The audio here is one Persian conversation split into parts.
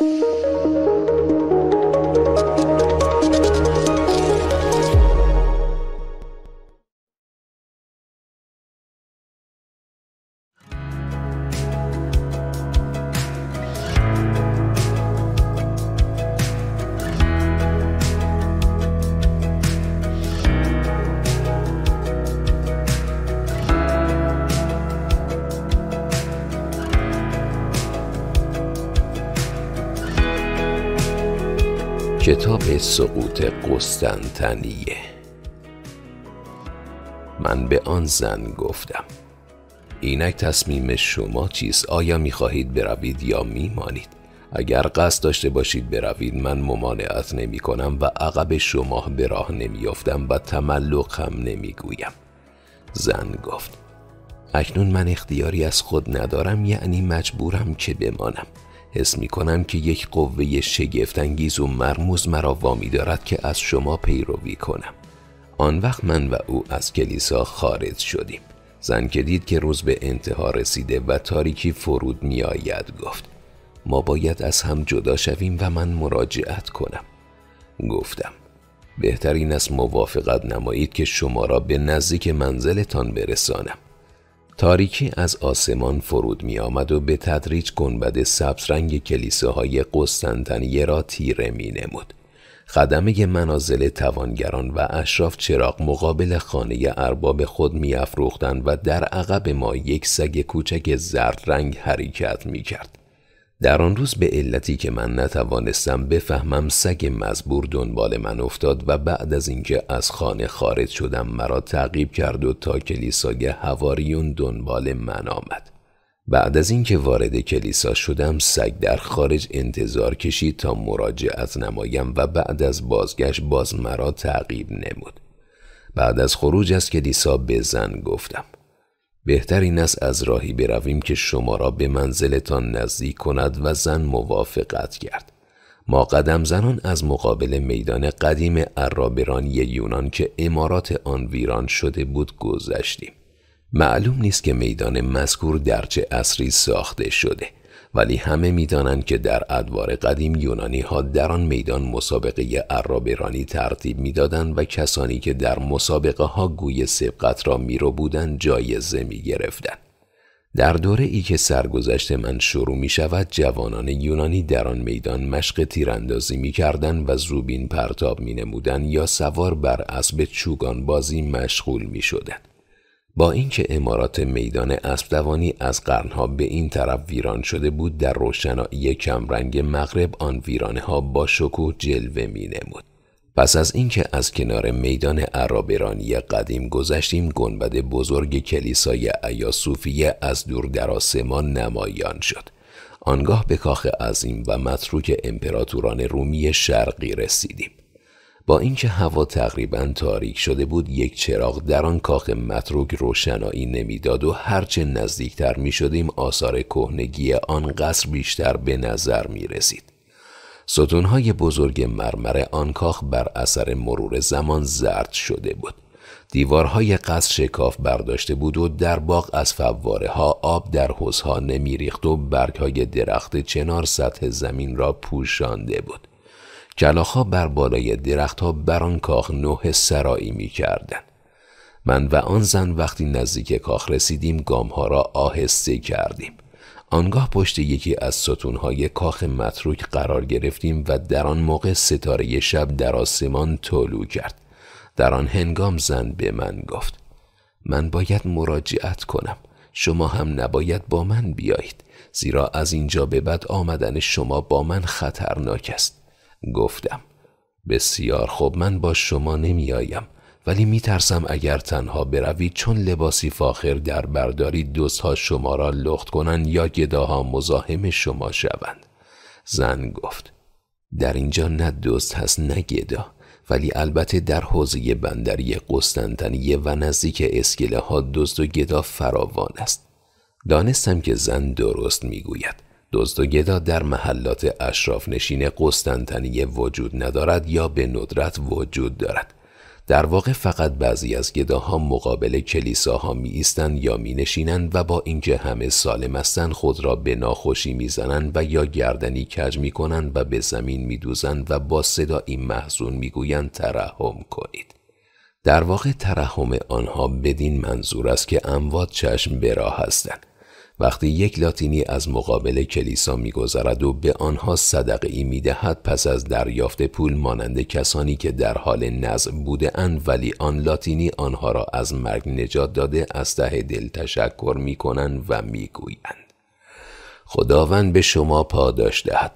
Música کتاب سقوط قسطنطنیه من به آن زن گفتم اینک تصمیم شما چیست آیا میخواهید بروید یا میمانید اگر قصد داشته باشید بروید من ممانعت نمی کنم و عقب شما به راه نمیافتم و تملق هم نمیگویم زن گفت اکنون من اختیاری از خود ندارم یعنی مجبورم که بمانم حس می کنم که یک قوه شگفتانگیز و مرموز مرا وامی دارد که از شما پیروی کنم آن وقت من و او از کلیسا خارج شدیم زن که دید که روز به انتها رسیده و تاریکی فرود می آید گفت ما باید از هم جدا شویم و من مراجعت کنم گفتم بهترین است موافقت نمایید که شما را به نزدیک منزلتان برسانم تاریکی از آسمان فرود می آمد و به تدریج گنبد کلیسه های قسطنطنیه را تیره می نمود. خدمه منازل توانگران و اشراف چراغ مقابل خانه ارباب خود میافروختند و در عقب ما یک سگ کوچک زرد رنگ حرکت می کرد. در آن روز به علتی که من نتوانستم بفهمم سگ مزبور دنبال من افتاد و بعد از اینکه از خانه خارج شدم مرا تعقیب کرد و تا کلیسای هواریون دنبال من آمد بعد از اینکه وارد کلیسا شدم سگ در خارج انتظار کشید تا مراجعت نمایم و بعد از بازگشت باز مرا تعقیب نمود بعد از خروج از کلیسا به زن گفتم بهتر این است از راهی برویم که شما را به منزلتان نزدیک کند و زن موافقت کرد. ما قدم زنان از مقابل میدان قدیم عرابرانی یونان که امارات آن ویران شده بود گذشتیم. معلوم نیست که میدان مذکور در چه اصری ساخته شده. ولی همه میدانند که در ادوار قدیم یونانی ها در آن میدان مسابقه عرابرانی ترتیب میدادند و کسانی که در مسابقه ها گوی سبقت را میرو بودند جایزه می گرفتند. در دوره ای که سرگذشت من شروع می شود جوانان یونانی در آن میدان مشق تیراندازی می کردن و زوبین پرتاب می نمودن یا سوار بر اسب چوگان بازی مشغول می با اینکه امارات میدان اسبدوانی از قرنها به این طرف ویران شده بود در روشنایی کمرنگ مغرب آن ویرانه ها با شکوه جلوه می نمود. پس از اینکه از کنار میدان عرابرانی قدیم گذشتیم گنبد بزرگ کلیسای ایاسوفیه از دور در آسمان نمایان شد آنگاه به کاخ عظیم و متروک امپراتوران رومی شرقی رسیدیم با اینکه هوا تقریبا تاریک شده بود یک چراغ در آن کاخ متروک روشنایی نمیداد و هرچه نزدیکتر می شدیم آثار کهنگی آن قصر بیشتر به نظر می رسید. ستونهای بزرگ مرمر آن کاخ بر اثر مرور زمان زرد شده بود. دیوارهای قصر شکاف برداشته بود و در باغ از فواره ها آب در حوزها ریخت و برگهای درخت چنار سطح زمین را پوشانده بود. کلاخها بر بالای درختها بر آن کاخ نوه سرایی می کردن. من و آن زن وقتی نزدیک کاخ رسیدیم گامها را آهسته کردیم. آنگاه پشت یکی از ستونهای کاخ متروک قرار گرفتیم و در آن موقع ستاره شب در آسمان طلوع کرد. در آن هنگام زن به من گفت من باید مراجعت کنم. شما هم نباید با من بیایید زیرا از اینجا به بعد آمدن شما با من خطرناک است. گفتم بسیار خوب من با شما نمیآیم ولی میترسم اگر تنها بروید چون لباسی فاخر در برداری دوستها شما را لخت کنند یا گداها مزاحم شما شوند زن گفت در اینجا نه دوست هست نه گدا ولی البته در حوزه بندری قسطنطنیه و نزدیک اسکله ها دوست و گدا فراوان است دانستم که زن درست میگوید دزد و گدا در محلات اشراف نشین قسطنطنیه وجود ندارد یا به ندرت وجود دارد در واقع فقط بعضی از گداها مقابل کلیساها می ایستند یا می نشینند و با اینکه همه سالم هستند خود را به ناخوشی می زنند و یا گردنی کج می کنند و به زمین می دوزند و با صدایی محزون می گویند ترحم کنید. در واقع ترحم آنها بدین منظور است که اموات چشم به راه هستند وقتی یک لاتینی از مقابل کلیسا میگذرد و به آنها صدقه ای میدهد پس از دریافت پول مانند کسانی که در حال نزع بوده اند ولی آن لاتینی آنها را از مرگ نجات داده از ته دل تشکر می کنند و میگویند خداوند به شما پاداش دهد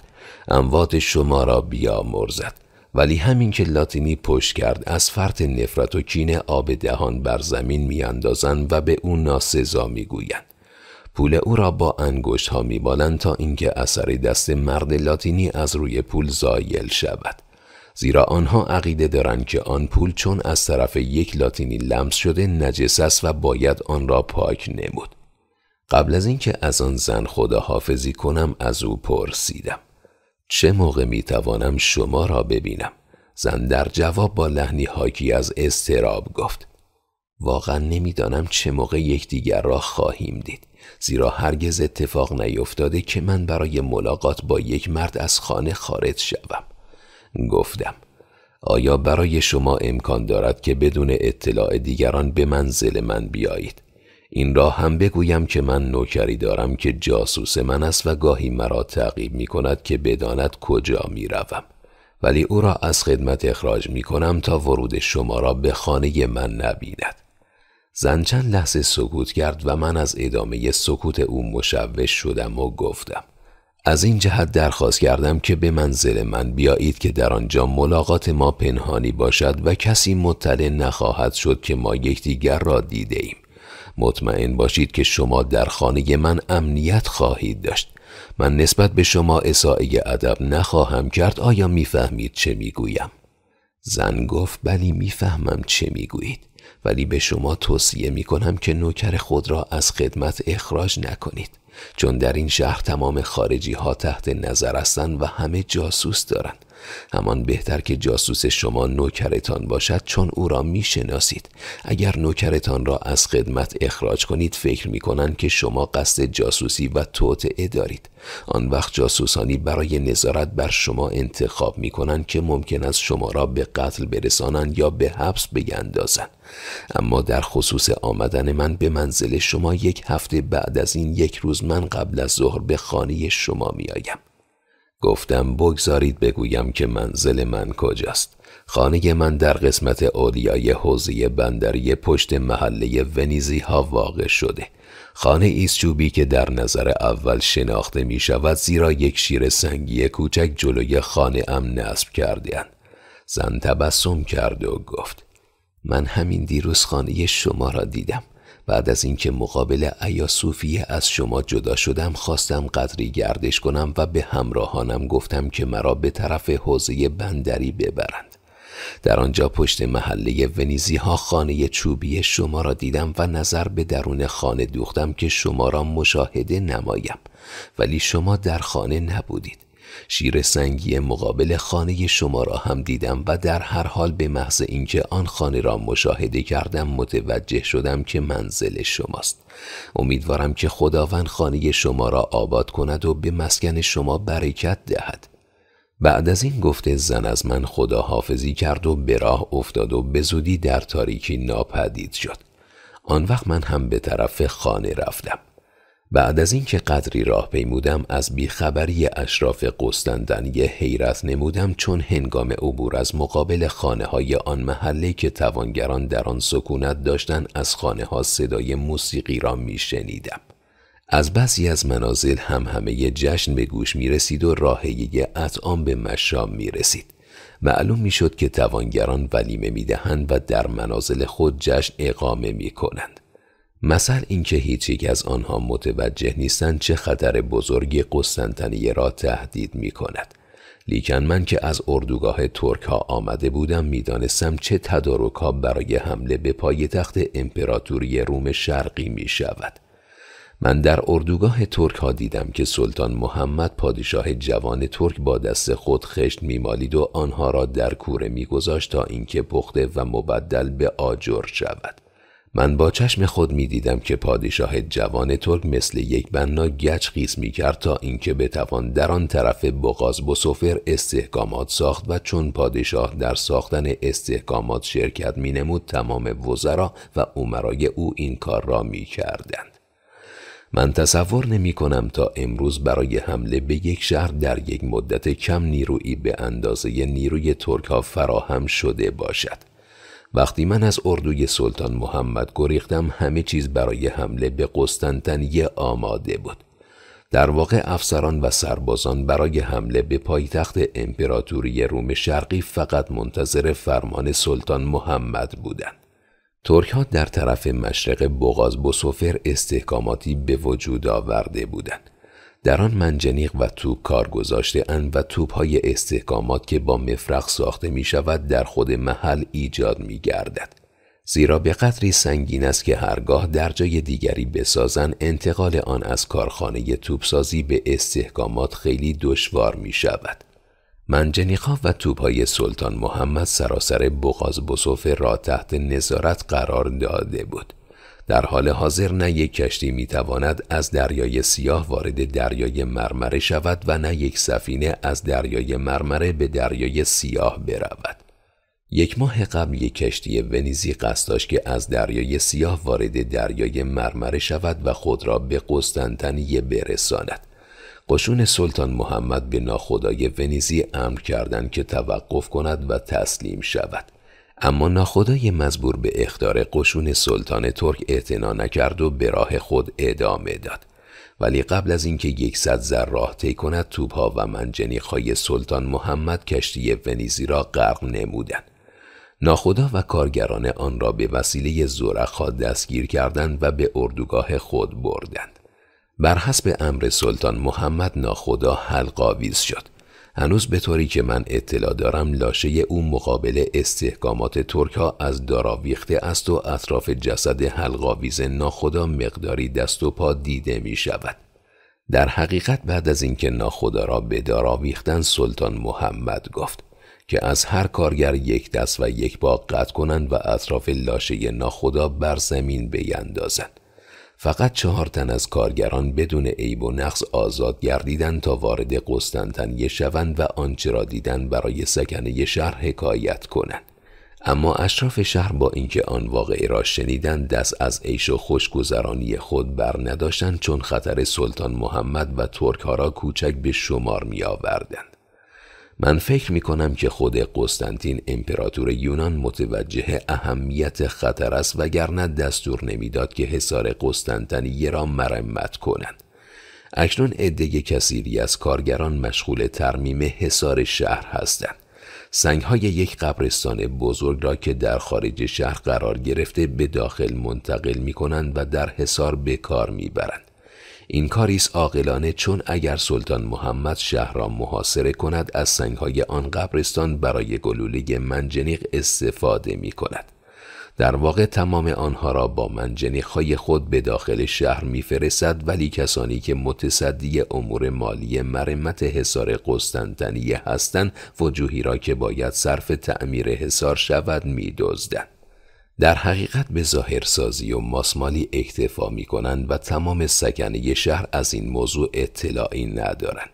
اموات شما را بیامرزد ولی همین که لاتینی پشت کرد از فرط نفرت و کینه آب دهان بر زمین میاندازند و به او ناسزا میگویند پول او را با انگشت ها میبالند تا اینکه اثر دست مرد لاتینی از روی پول زایل شود زیرا آنها عقیده دارند که آن پول چون از طرف یک لاتینی لمس شده نجس است و باید آن را پاک نمود قبل از اینکه از آن زن خداحافظی کنم از او پرسیدم چه موقع می توانم شما را ببینم زن در جواب با لحنی حاکی از استراب گفت واقعا نمیدانم چه موقع یکدیگر را خواهیم دید زیرا هرگز اتفاق نیفتاده که من برای ملاقات با یک مرد از خانه خارج شوم گفتم آیا برای شما امکان دارد که بدون اطلاع دیگران به منزل من بیایید این را هم بگویم که من نوکری دارم که جاسوس من است و گاهی مرا تعقیب می کند که بداند کجا می روم. ولی او را از خدمت اخراج می کنم تا ورود شما را به خانه من نبیند. زن چند لحظه سکوت کرد و من از ادامه سکوت او مشوش شدم و گفتم از این جهت درخواست کردم که به منزل من بیایید که در آنجا ملاقات ما پنهانی باشد و کسی مطلع نخواهد شد که ما یکدیگر را دیده ایم. مطمئن باشید که شما در خانه من امنیت خواهید داشت. من نسبت به شما اصاعی ادب نخواهم کرد آیا میفهمید چه میگویم؟ زن گفت بلی میفهمم چه میگویید. ولی به شما توصیه می کنم که نوکر خود را از خدمت اخراج نکنید چون در این شهر تمام خارجی ها تحت نظر هستند و همه جاسوس دارند همان بهتر که جاسوس شما نوکرتان باشد چون او را میشناسید اگر نوکرتان را از خدمت اخراج کنید فکر میکنند که شما قصد جاسوسی و توطعه دارید آن وقت جاسوسانی برای نظارت بر شما انتخاب کنند که ممکن است شما را به قتل برسانند یا به حبس بگندازند اما در خصوص آمدن من به منزل شما یک هفته بعد از این یک روز من قبل از ظهر به خانه شما میآیم گفتم بگذارید بگویم که منزل من کجاست خانه من در قسمت اولیای حوزه بندری پشت محله ونیزی ها واقع شده خانه ایسچوبی که در نظر اول شناخته می شود زیرا یک شیر سنگی کوچک جلوی خانه ام نصب کردهاند زن تبسم کرد و گفت من همین دیروز خانه شما را دیدم بعد از اینکه مقابل صوفیه از شما جدا شدم خواستم قدری گردش کنم و به همراهانم گفتم که مرا به طرف حوزه بندری ببرند در آنجا پشت محله ونیزی ها خانه چوبی شما را دیدم و نظر به درون خانه دوختم که شما را مشاهده نمایم ولی شما در خانه نبودید شیر سنگی مقابل خانه شما را هم دیدم و در هر حال به محض اینکه آن خانه را مشاهده کردم متوجه شدم که منزل شماست امیدوارم که خداوند خانه شما را آباد کند و به مسکن شما برکت دهد بعد از این گفته زن از من خداحافظی کرد و به راه افتاد و به زودی در تاریکی ناپدید شد آن وقت من هم به طرف خانه رفتم بعد از اینکه قدری راه پیمودم از بیخبری اشراف یه حیرت نمودم چون هنگام عبور از مقابل خانه های آن محله که توانگران در آن سکونت داشتن از خانه ها صدای موسیقی را می شنیدم. از بعضی از منازل هم همه جشن به گوش می رسید و راهیه اطعام به مشام می رسید. معلوم می شد که توانگران ولیمه می دهند و در منازل خود جشن اقامه می کنند. مثل اینکه هیچ یک از آنها متوجه نیستند چه خطر بزرگی قسطنطنیه را تهدید می کند. لیکن من که از اردوگاه ترک ها آمده بودم میدانستم چه تدارک ها برای حمله به پایتخت امپراتوری روم شرقی می شود. من در اردوگاه ترک ها دیدم که سلطان محمد پادشاه جوان ترک با دست خود خشت میمالید و آنها را در کوره میگذاشت تا اینکه پخته و مبدل به آجر شود. من با چشم خود می دیدم که پادشاه جوان ترک مثل یک بنا گچ قیس می کرد تا اینکه بتوان در آن طرف بغاز بسفر استحکامات ساخت و چون پادشاه در ساختن استحکامات شرکت می نمود تمام وزرا و عمرای او این کار را می من تصور نمی کنم تا امروز برای حمله به یک شهر در یک مدت کم نیرویی به اندازه نیروی ترک ها فراهم شده باشد. وقتی من از اردوی سلطان محمد گریختم همه چیز برای حمله به قسطنطنیه آماده بود در واقع افسران و سربازان برای حمله به پایتخت امپراتوری روم شرقی فقط منتظر فرمان سلطان محمد بودند ترک ها در طرف مشرق بغاز بسوفر استحکاماتی به وجود آورده بودند در آن منجنیق و توپ کار گذاشته اند و توپ های استحکامات که با مفرق ساخته می شود در خود محل ایجاد می گردد. زیرا به قدری سنگین است که هرگاه در جای دیگری بسازن انتقال آن از کارخانه توپسازی به استحکامات خیلی دشوار می شود. منجنیقا و توپهای سلطان محمد سراسر بغاز بصوف را تحت نظارت قرار داده بود. در حال حاضر نه یک کشتی میتواند از دریای سیاه وارد دریای مرمره شود و نه یک سفینه از دریای مرمره به دریای سیاه برود. یک ماه قبل یک کشتی ونیزی قصد داشت که از دریای سیاه وارد دریای مرمره شود و خود را به قسطنطنیه برساند. قشون سلطان محمد به ناخدای ونیزی امر کردند که توقف کند و تسلیم شود. اما ناخدای مزبور به اختار قشون سلطان ترک اعتنا نکرد و به راه خود ادامه داد ولی قبل از اینکه یکصد زر راه طی کند توپها و منجنیقهای سلطان محمد کشتی ونیزی را غرق نمودند ناخدا و کارگران آن را به وسیله زورخها دستگیر کردند و به اردوگاه خود بردند بر حسب امر سلطان محمد ناخدا حلقاویز شد هنوز به طوری که من اطلاع دارم لاشه او مقابل استحکامات ترک ها از داراویخته است و اطراف جسد حلقاویز ناخدا مقداری دست و پا دیده می شود. در حقیقت بعد از اینکه ناخدا را به داراویختن سلطان محمد گفت که از هر کارگر یک دست و یک پا قطع کنند و اطراف لاشه ناخدا بر زمین بیندازند. فقط چهار تن از کارگران بدون عیب و نقص آزاد گردیدند تا وارد قسطنطنیه شوند و آنچه را دیدن برای سکنه شهر حکایت کنند اما اشراف شهر با اینکه آن واقعی را شنیدند دست از عیش و خوشگذرانی خود بر نداشتند چون خطر سلطان محمد و ها را کوچک به شمار می آوردند. من فکر می کنم که خود قسطنطین امپراتور یونان متوجه اهمیت خطر است وگرنه دستور نمیداد که حصار قسطنطنیه را مرمت کنند اکنون عده کثیری از کارگران مشغول ترمیم حصار شهر هستند سنگ های یک قبرستان بزرگ را که در خارج شهر قرار گرفته به داخل منتقل می کنند و در حصار به کار می برند. این کاریس عاقلانه چون اگر سلطان محمد شهر را محاصره کند از سنگهای آن قبرستان برای گلوله منجنیق استفاده می کند. در واقع تمام آنها را با های خود به داخل شهر میفرستد ولی کسانی که متصدی امور مالی مرمت حصار قسطنطنیه هستند وجوهی را که باید صرف تعمیر حصار شود میدزدند در حقیقت به ظاهرسازی و ماسمالی اکتفا می کنند و تمام سکنه شهر از این موضوع اطلاعی ندارند.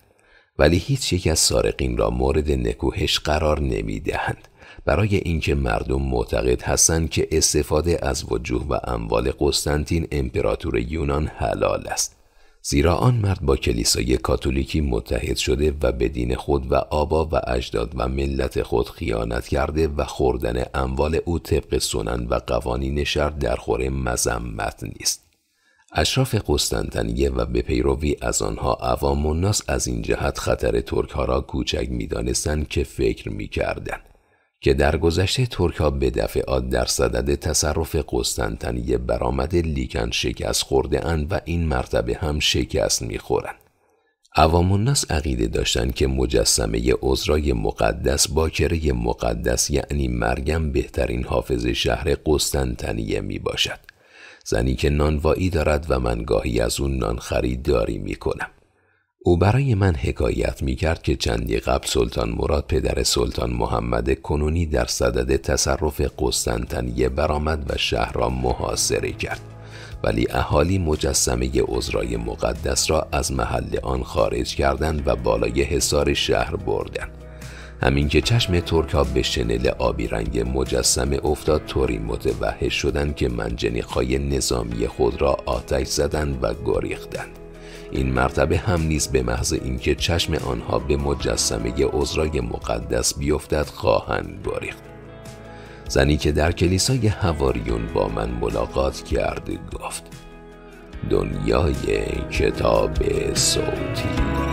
ولی هیچ یک از سارقین را مورد نکوهش قرار نمی دهند. برای اینکه مردم معتقد هستند که استفاده از وجوه و اموال قسطنطین امپراتور یونان حلال است زیرا آن مرد با کلیسای کاتولیکی متحد شده و به دین خود و آبا و اجداد و ملت خود خیانت کرده و خوردن اموال او طبق سنن و قوانین شر در خور مزمت نیست اشراف قسطنطنیه و به پیروی از آنها عوام و ناس از این جهت خطر ترک ها را کوچک میدانستند که فکر کردن که در گذشته ترک ها به دفعات در صدد تصرف قسطنطنیه برآمد لیکن شکست خورده اند و این مرتبه هم شکست میخورند. عوام الناس عقیده داشتند که مجسمه عذرای مقدس باکره مقدس یعنی مرگم بهترین حافظ شهر قسطنطنیه می باشد. زنی که نانوایی دارد و من گاهی از اون نان خریداری می کنم. او برای من حکایت می کرد که چندی قبل سلطان مراد پدر سلطان محمد کنونی در صدد تصرف قسطنطنیه برآمد و شهر را محاصره کرد ولی اهالی مجسمه عذرای مقدس را از محل آن خارج کردند و بالای حصار شهر بردند همین که چشم ها به شنل آبی رنگ مجسمه افتاد طوری متوحش شدند که منجنیقهای نظامی خود را آتش زدند و گریختند این مرتبه هم نیز به محض اینکه چشم آنها به مجسمه عذرای مقدس بیفتد خواهند گریخت زنی که در کلیسای هواریون با من ملاقات کرد گفت دنیای کتاب صوتی